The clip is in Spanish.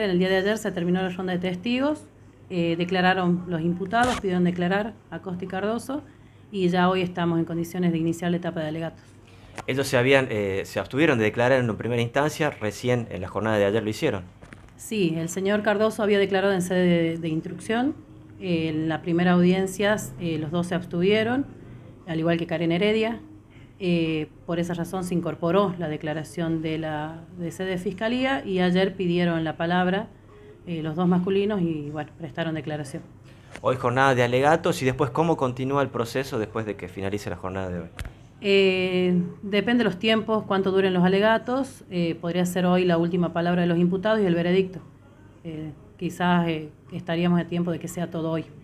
En el día de ayer se terminó la ronda de testigos, eh, declararon los imputados, pidieron declarar a Costi Cardoso y ya hoy estamos en condiciones de iniciar la etapa de alegatos. Ellos se, habían, eh, se abstuvieron de declarar en primera instancia, recién en la jornada de ayer lo hicieron. Sí, el señor Cardoso había declarado en sede de, instrucción, eh, en la primera audiencia los dos se abstuvieron, al igual que Karen Heredia, eh, por esa razón se incorporó la declaración de la de sede de fiscalía y ayer pidieron la palabra eh, los dos masculinos y bueno, prestaron declaración. Hoy jornada de alegatos y después cómo continúa el proceso después de que finalice la jornada de hoy. Eh, depende de los tiempos, cuánto duren los alegatos. podría ser hoy la última palabra de los imputados y el veredicto. quizás estaríamos a tiempo de que sea todo hoy.